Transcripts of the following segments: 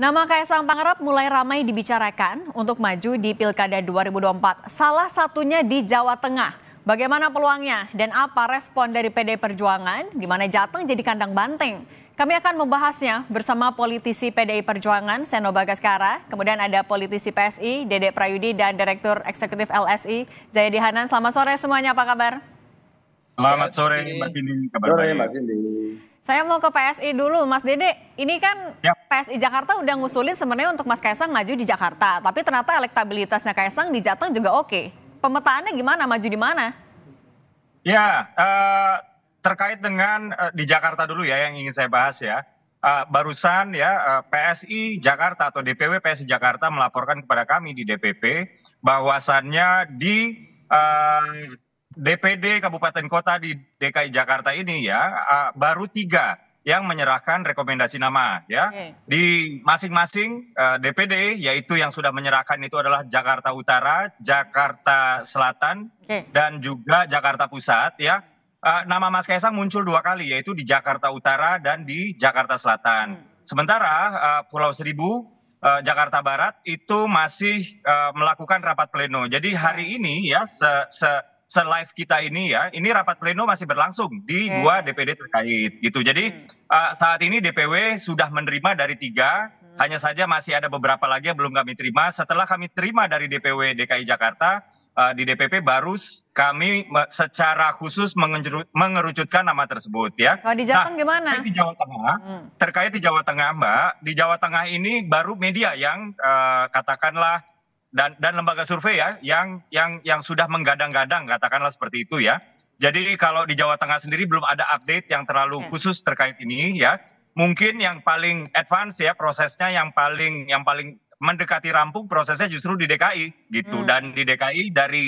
Nama Kaisang Pangarap mulai ramai dibicarakan untuk maju di Pilkada 2024, salah satunya di Jawa Tengah. Bagaimana peluangnya dan apa respon dari PD Perjuangan di mana Jateng jadi kandang banteng? Kami akan membahasnya bersama politisi PDI Perjuangan Seno Bagaskara, kemudian ada politisi PSI Dede Prayudi dan Direktur Eksekutif LSI Jayadi Hanan. Selamat sore semuanya, apa kabar? Selamat sore Mbak Cindy. Kabar sore Mbak Cindy. Saya mau ke PSI dulu, Mas Dede. Ini kan ya. PSI Jakarta udah ngusulin sebenarnya untuk Mas Kaisang maju di Jakarta, tapi ternyata elektabilitasnya Kaisang di Jateng juga oke. Pemetaannya gimana? Maju di mana? Ya, uh, terkait dengan uh, di Jakarta dulu ya yang ingin saya bahas ya. Uh, barusan ya uh, PSI Jakarta atau DPW PSI Jakarta melaporkan kepada kami di DPP bahwasannya di uh, dpd kabupaten kota di DKI Jakarta ini ya baru tiga yang menyerahkan rekomendasi nama ya di masing-masing uh, e, DPD yaitu yang sudah menyerahkan itu adalah Jakarta Utara, Jakarta Selatan okay. dan juga Jakarta Pusat ya uh, nama Mas Kaisang muncul dua kali yaitu di Jakarta Utara dan di Jakarta Selatan. Hmm. Sementara uh, Pulau Seribu, uh, Jakarta Barat itu masih uh, melakukan rapat pleno. Jadi hari hmm. ini ya se, se selive kita ini ya, ini rapat pleno masih berlangsung di hmm. dua DPD terkait gitu. Jadi hmm. uh, saat ini DPW sudah menerima dari tiga, hmm. hanya saja masih ada beberapa lagi yang belum kami terima. Setelah kami terima dari DPW DKI Jakarta uh, di DPP baru kami secara khusus mengerucutkan nama tersebut ya. Kalau di Jateng nah, gimana? Di Jawa Tengah hmm. terkait di Jawa Tengah Mbak, di Jawa Tengah ini baru media yang uh, katakanlah dan dan lembaga survei ya yang yang yang sudah menggadang-gadang katakanlah seperti itu ya. Jadi kalau di Jawa Tengah sendiri belum ada update yang terlalu iya. khusus terkait ini ya. Mungkin yang paling advance ya prosesnya yang paling yang paling mendekati rampung prosesnya justru di DKI gitu hmm. dan di DKI dari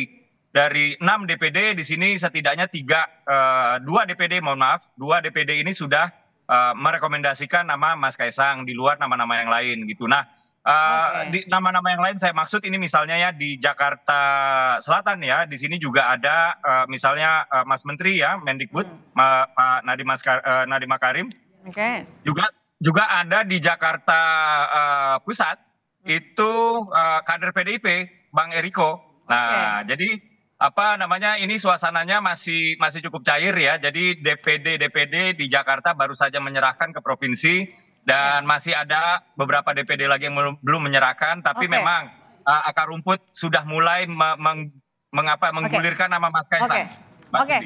dari 6 DPD di sini setidaknya tiga eh, dua DPD mohon maaf dua DPD ini sudah eh, merekomendasikan nama Mas Kaisang di luar nama-nama yang lain gitu. Nah, Uh, eh, okay. di nama-nama yang lain saya maksud ini misalnya ya di Jakarta Selatan ya di sini juga ada uh, misalnya uh, Mas Menteri ya Mendikbud hmm. Ma, Pak Nadiem Maskar, uh, Nadiem Makarim okay. juga juga ada di Jakarta uh, Pusat hmm. itu uh, kader PDIP Bang Eriko nah okay. jadi apa namanya ini suasananya masih masih cukup cair ya jadi DPD DPD di Jakarta baru saja menyerahkan ke provinsi dan masih ada beberapa DPD lagi yang belum menyerahkan tapi okay. memang uh, akar rumput sudah mulai meng, mengapa menggulirkan okay. nama Mas Kaisang. Oke. Okay. Okay.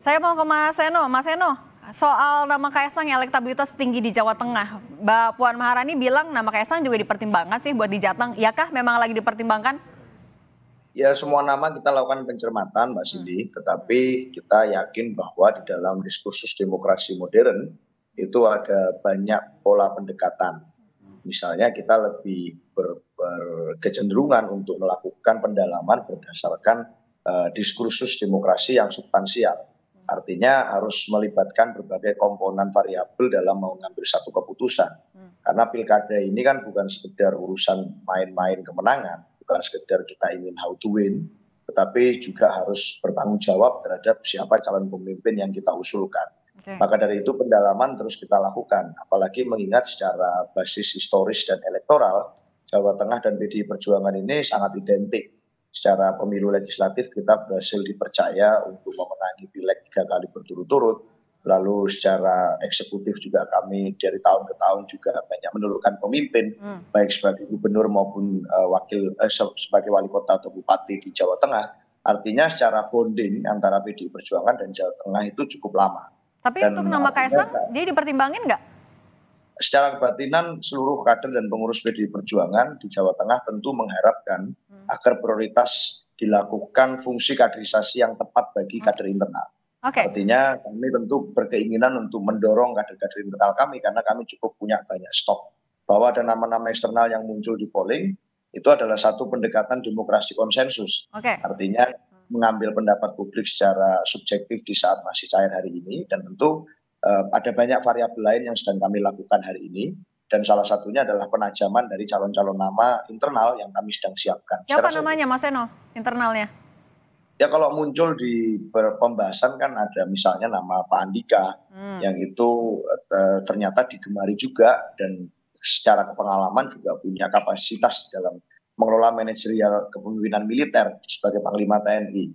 Saya mau ke Mas Seno. Mas Seno, soal nama Kaisang yang elektabilitas tinggi di Jawa Tengah. Mbak Puan Maharani bilang nama Kaisang juga dipertimbangkan sih buat di Jateng. Yakah memang lagi dipertimbangkan? Ya semua nama kita lakukan pencermatan Mbak Cindy, hmm. tetapi kita yakin bahwa di dalam diskursus demokrasi modern itu ada banyak pola pendekatan. Misalnya kita lebih ber, berkecenderungan untuk melakukan pendalaman berdasarkan uh, diskursus demokrasi yang substansial. Artinya harus melibatkan berbagai komponen variabel dalam mengambil satu keputusan. Karena pilkada ini kan bukan sekedar urusan main-main kemenangan, bukan sekedar kita ingin how to win, tetapi juga harus bertanggung jawab terhadap siapa calon pemimpin yang kita usulkan. Maka dari itu pendalaman terus kita lakukan, apalagi mengingat secara basis historis dan elektoral, Jawa Tengah dan PDI Perjuangan ini sangat identik. Secara pemilu legislatif kita berhasil dipercaya untuk memenangi pileg tiga kali berturut-turut, lalu secara eksekutif juga kami dari tahun ke tahun juga banyak menurunkan pemimpin, hmm. baik sebagai gubernur maupun uh, wakil eh, sebagai wali kota atau bupati di Jawa Tengah. Artinya secara bonding antara PDI Perjuangan dan Jawa Tengah itu cukup lama tapi dan untuk nama Kaisang, dia dipertimbangin nggak? Secara kebatinan, seluruh kader dan pengurus PDI Perjuangan di Jawa Tengah tentu mengharapkan hmm. agar prioritas dilakukan fungsi kaderisasi yang tepat bagi hmm. kader internal. Okay. Artinya kami tentu berkeinginan untuk mendorong kader-kader internal kami karena kami cukup punya banyak stok. Bahwa ada nama-nama eksternal yang muncul di polling, itu adalah satu pendekatan demokrasi konsensus. Okay. Artinya mengambil pendapat publik secara subjektif di saat masih cair hari ini dan tentu uh, ada banyak variabel lain yang sedang kami lakukan hari ini dan salah satunya adalah penajaman dari calon-calon nama internal yang kami sedang siapkan. Siapa secara namanya Mas Eno internalnya? Ya kalau muncul di pembahasan kan ada misalnya nama Pak Andika hmm. yang itu uh, ternyata digemari juga dan secara pengalaman juga punya kapasitas dalam mengelola manajerial kepemimpinan militer sebagai Panglima TNI.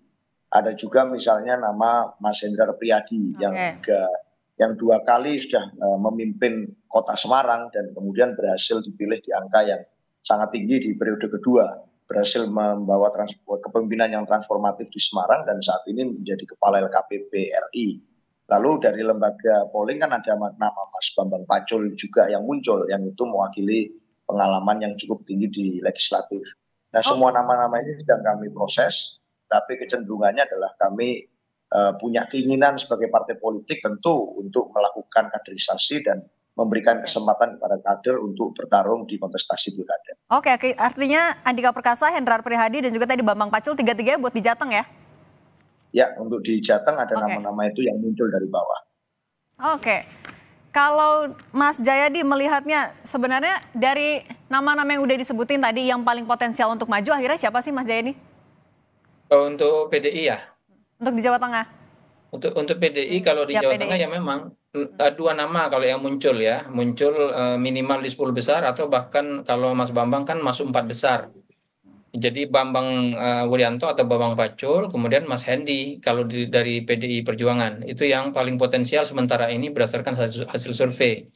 Ada juga misalnya nama Mas Hendrar Priyadi okay. yang juga yang dua kali sudah e, memimpin kota Semarang dan kemudian berhasil dipilih di angka yang sangat tinggi di periode kedua berhasil membawa trans kepemimpinan yang transformatif di Semarang dan saat ini menjadi kepala LKPP RI. Lalu dari lembaga polling kan ada nama Mas Bambang Pacul juga yang muncul yang itu mewakili pengalaman yang cukup tinggi di legislatif. Nah, oh. semua nama-nama ini sedang kami proses, tapi kecenderungannya adalah kami uh, punya keinginan sebagai partai politik tentu untuk melakukan kaderisasi dan memberikan kesempatan kepada kader untuk bertarung di kontestasi pilkada. Oke, okay, artinya Andika Perkasa, Hendrar Prihadi, dan juga tadi Bambang Pacul tiga tiga buat di Jateng ya? Ya, untuk di Jateng ada nama-nama okay. itu yang muncul dari bawah. Oke. Okay. Kalau Mas Jayadi melihatnya sebenarnya dari nama-nama yang udah disebutin tadi yang paling potensial untuk maju akhirnya siapa sih Mas Jayadi? Oh, untuk PDI ya? Untuk di Jawa Tengah. Untuk untuk PDI hmm, kalau di ya, Jawa PDI. Tengah ya memang eh, dua nama kalau yang muncul ya, muncul eh, minimal di 10 besar atau bahkan kalau Mas Bambang kan masuk empat besar. Jadi Bambang uh, eh, Wuryanto atau Bambang Pacul, kemudian Mas Hendi kalau di, dari PDI Perjuangan. Itu yang paling potensial sementara ini berdasarkan hasil, hasil survei.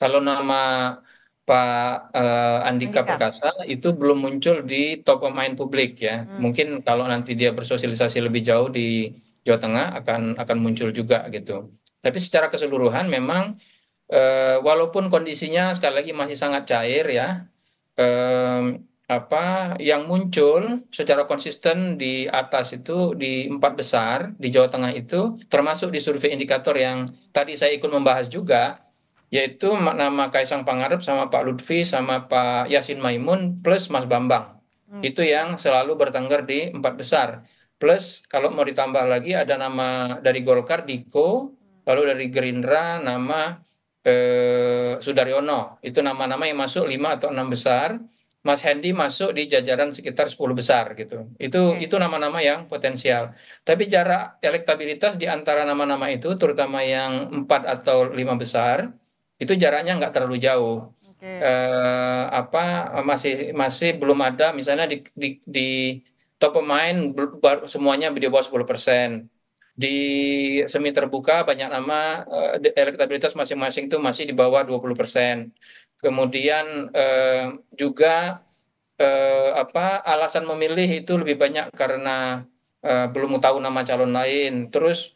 Kalau nama Pak uh, Andika, Andika Perkasa itu belum muncul di top pemain publik ya. Hmm. Mungkin kalau nanti dia bersosialisasi lebih jauh di Jawa Tengah akan akan muncul juga gitu. Tapi secara keseluruhan memang uh, walaupun kondisinya sekali lagi masih sangat cair ya, um, apa yang muncul secara konsisten di atas itu di empat besar di Jawa Tengah itu termasuk di survei indikator yang tadi saya ikut membahas juga yaitu nama Kaisang Pangarep sama Pak Lutfi sama Pak Yasin Maimun plus Mas Bambang hmm. itu yang selalu bertengger di empat besar plus kalau mau ditambah lagi ada nama dari Golkar Diko lalu dari Gerindra nama eh, Sudaryono itu nama-nama yang masuk lima atau enam besar Mas Hendy masuk di jajaran sekitar 10 besar gitu. Itu okay. itu nama-nama yang potensial. Tapi jarak elektabilitas di antara nama-nama itu terutama yang 4 atau lima besar itu jaraknya nggak terlalu jauh. Okay. Eh, apa masih masih belum ada misalnya di di, di top pemain semuanya di bawah 10%. Di semi terbuka banyak nama eh, elektabilitas masing-masing itu masih di bawah 20% kemudian eh, juga eh, alasan memilih itu lebih banyak karena eh, belum tahu nama calon lain terus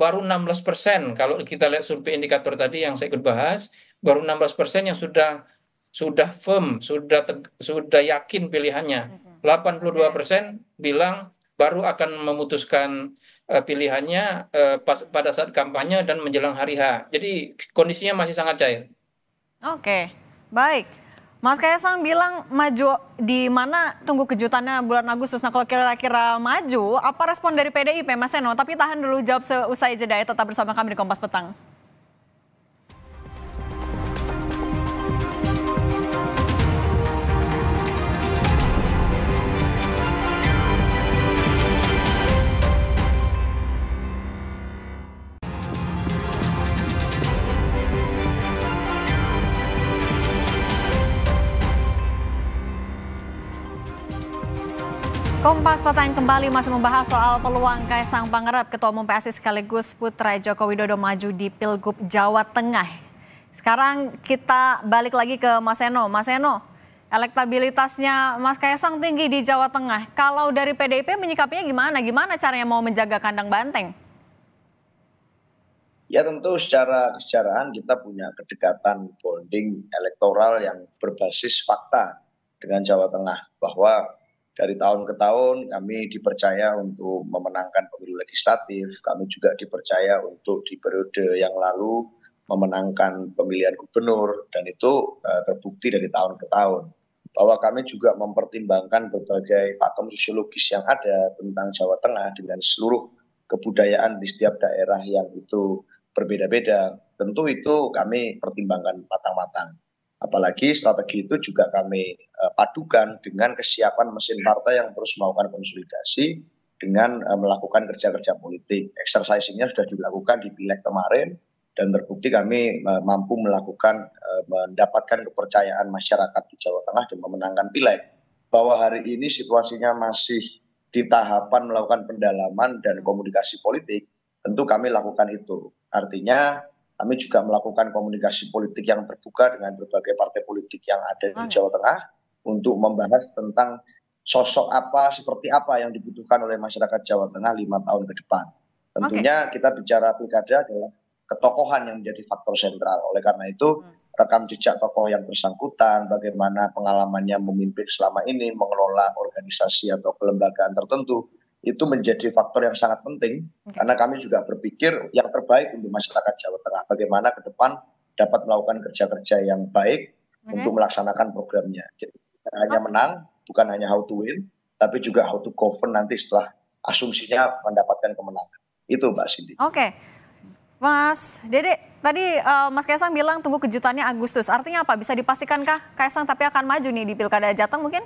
baru 16 persen kalau kita lihat survei indikator tadi yang saya ikut bahas baru 16 persen yang sudah sudah firm sudah teg, sudah yakin pilihannya 82 persen bilang baru akan memutuskan uh, pilihannya uh, pas pada saat kampanye dan menjelang hari H jadi kondisinya masih sangat cair Oke, baik. Mas Kaisang bilang maju di mana tunggu kejutannya bulan Agustus. Nah kalau kira-kira maju, apa respon dari PDIP Mas Seno? Tapi tahan dulu jawab usai jeda ya, tetap bersama kami di Kompas Petang. Kompas Petang kembali masih membahas soal peluang Kaisang Pangarep, Ketua Umum PSI sekaligus Putra Joko Widodo maju di Pilgub Jawa Tengah. Sekarang kita balik lagi ke Mas Eno. Mas Eno, elektabilitasnya Mas Kaisang tinggi di Jawa Tengah. Kalau dari PDIP menyikapinya gimana? Gimana caranya mau menjaga kandang banteng? Ya tentu secara kesejarahan kita punya kedekatan bonding elektoral yang berbasis fakta dengan Jawa Tengah bahwa dari tahun ke tahun kami dipercaya untuk memenangkan pemilu legislatif, kami juga dipercaya untuk di periode yang lalu memenangkan pemilihan gubernur dan itu uh, terbukti dari tahun ke tahun bahwa kami juga mempertimbangkan berbagai pakem sosiologis yang ada tentang Jawa Tengah dengan seluruh kebudayaan di setiap daerah yang itu berbeda-beda. Tentu itu kami pertimbangkan matang-matang apalagi strategi itu juga kami eh, padukan dengan kesiapan mesin partai yang terus melakukan konsolidasi dengan eh, melakukan kerja-kerja politik. Exercisingnya sudah dilakukan di pileg kemarin dan terbukti kami eh, mampu melakukan mendapatkan kepercayaan masyarakat di Jawa Tengah dan memenangkan pileg. Bahwa hari ini situasinya masih di tahapan melakukan pendalaman dan komunikasi politik, tentu kami lakukan itu. Artinya kami juga melakukan komunikasi politik yang terbuka dengan berbagai partai politik yang ada di Jawa Tengah untuk membahas tentang sosok apa, seperti apa yang dibutuhkan oleh masyarakat Jawa Tengah lima tahun ke depan. Tentunya okay. kita bicara pilkada adalah ketokohan yang menjadi faktor sentral. Oleh karena itu, hmm. rekam jejak tokoh yang bersangkutan, bagaimana pengalamannya memimpin selama ini, mengelola organisasi atau kelembagaan tertentu, itu menjadi faktor yang sangat penting karena kami juga berpikir yang terbaik untuk masyarakat Jawa Tengah bagaimana ke depan dapat melakukan kerja-kerja yang baik okay. untuk melaksanakan programnya. Jadi bukan hanya menang, bukan hanya how to win, tapi juga how to govern nanti setelah asumsinya mendapatkan kemenangan. Itu Mbak Cindy. Oke. Okay. Mas Dede, tadi uh, Mas Kaisang bilang tunggu kejutannya Agustus. Artinya apa? Bisa dipastikankah Kaisang tapi akan maju nih di Pilkada Jateng mungkin?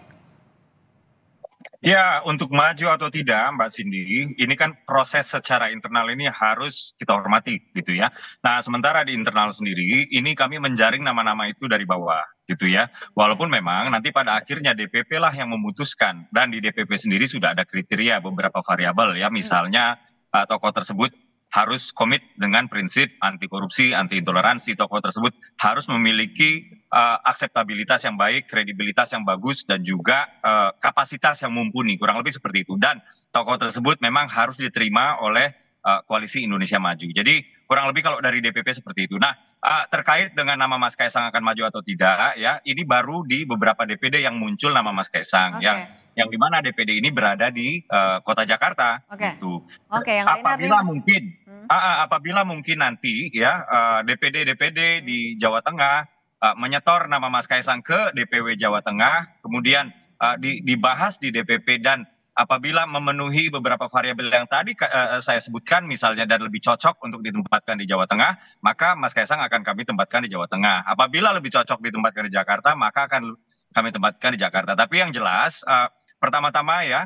ya untuk maju atau tidak mbak cindy ini kan proses secara internal ini harus kita hormati gitu ya nah sementara di internal sendiri ini kami menjaring nama nama itu dari bawah gitu ya. Walaupun memang nanti pada akhirnya DPP lah yang memutuskan dan di DPP sendiri sudah ada kriteria beberapa variabel ya, misalnya eh, tokoh tersebut harus komit dengan prinsip anti korupsi, anti intoleransi. Tokoh tersebut harus memiliki uh, akseptabilitas yang baik, kredibilitas yang bagus, dan juga uh, kapasitas yang mumpuni. Kurang lebih seperti itu. Dan tokoh tersebut memang harus diterima oleh uh, koalisi Indonesia Maju. Jadi kurang lebih kalau dari DPP seperti itu. Nah uh, terkait dengan nama Mas Kaisang akan maju atau tidak, ya ini baru di beberapa DPD yang muncul nama Mas Kaisang okay. yang yang dimana DPD ini berada di uh, kota Jakarta. Oke. Okay. Gitu. Oke. Okay, Apabila mungkin Ah, ah, apabila mungkin nanti ya ah, DPD DPD di Jawa Tengah menyetor nama Mas Kaisang ke DPW Jawa Tengah, kemudian dibahas di DPP dan apabila memenuhi beberapa variabel yang tadi eh, eh, saya sebutkan misalnya dan lebih cocok untuk ditempatkan di Jawa Tengah, maka Mas Kaisang akan kami tempatkan di Jawa Tengah. Apabila lebih cocok ditempatkan di Jakarta, maka akan kami tempatkan di Jakarta. Tapi yang jelas pertama-tama ya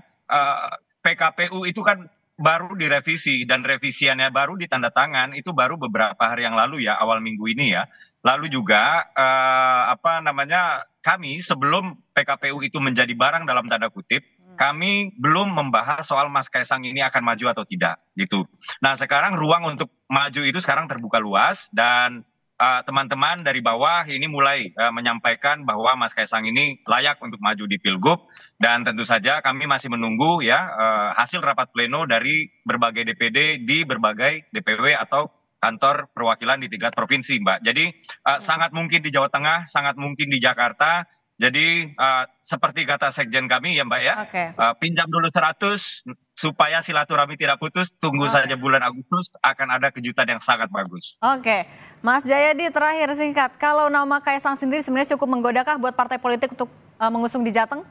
PKPU itu kan baru direvisi dan revisiannya baru tanda tangan itu baru beberapa hari yang lalu ya awal minggu ini ya. Lalu juga eh, apa namanya kami sebelum PKPU itu menjadi barang dalam tanda kutip hmm. kami belum membahas soal Mas Kaisang ini akan maju atau tidak gitu. Nah, sekarang ruang untuk maju itu sekarang terbuka luas dan Eh, teman-teman dari bawah ini mulai uh, menyampaikan bahwa Mas Kaisang ini layak untuk maju di Pilgub dan tentu saja kami masih menunggu ya uh, hasil rapat pleno dari berbagai DPD di berbagai DPW atau kantor perwakilan di tingkat provinsi, Mbak. Jadi uh, sangat mungkin di Jawa Tengah, sangat mungkin di Jakarta. Jadi uh, seperti kata sekjen kami ya, Mbak ya. Okay. Uh, pinjam dulu 100, supaya silaturahmi tidak putus, tunggu okay. saja bulan Agustus akan ada kejutan yang sangat bagus. Oke, okay. Mas Jayadi terakhir singkat, kalau nama Kaisang sendiri sebenarnya cukup menggodakah buat partai politik untuk uh, mengusung di Jateng?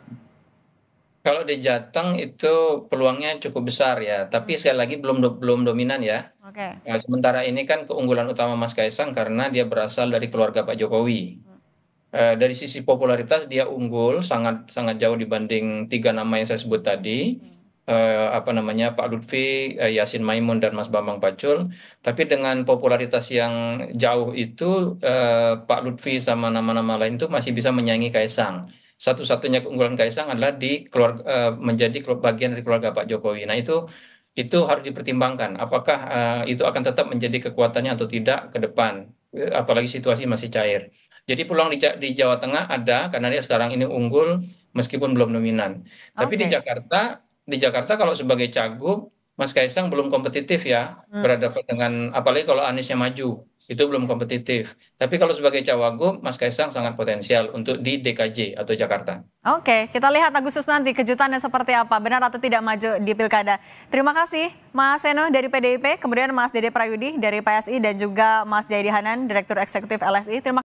Kalau di Jateng itu peluangnya cukup besar ya, tapi hmm. sekali lagi belum do belum dominan ya. Oke. Okay. Nah, sementara ini kan keunggulan utama Mas Kaisang karena dia berasal dari keluarga Pak Jokowi. Uh, dari sisi popularitas dia unggul sangat sangat jauh dibanding tiga nama yang saya sebut tadi. Hmm Eh, apa namanya Pak Lutfi, eh, Yasin Maimun dan Mas Bambang Pacul. Tapi dengan popularitas yang jauh itu eh, Pak Lutfi sama nama-nama lain itu masih bisa menyaingi Kaisang. Satu-satunya keunggulan Kaisang adalah di keluarga, menjadi bagian dari keluarga Pak Jokowi. Nah itu itu harus dipertimbangkan apakah eh, itu akan tetap menjadi kekuatannya atau tidak ke depan apalagi situasi masih cair. Jadi peluang di, di Jawa Tengah ada karena dia sekarang ini unggul meskipun belum dominan. Okay. Tapi di Jakarta di Jakarta kalau sebagai cagup Mas Kaisang belum kompetitif ya hmm. berhadapan dengan apalagi kalau Aniesnya maju itu belum kompetitif. Tapi kalau sebagai cawagup, Mas Kaisang sangat potensial untuk di DKJ atau Jakarta. Oke, kita lihat Agustus nanti kejutannya seperti apa, benar atau tidak maju di pilkada. Terima kasih Mas Seno dari PDIP, kemudian Mas Dede Prayudi dari PSI dan juga Mas Jaidi Hanan, Direktur Eksekutif LSI. Terima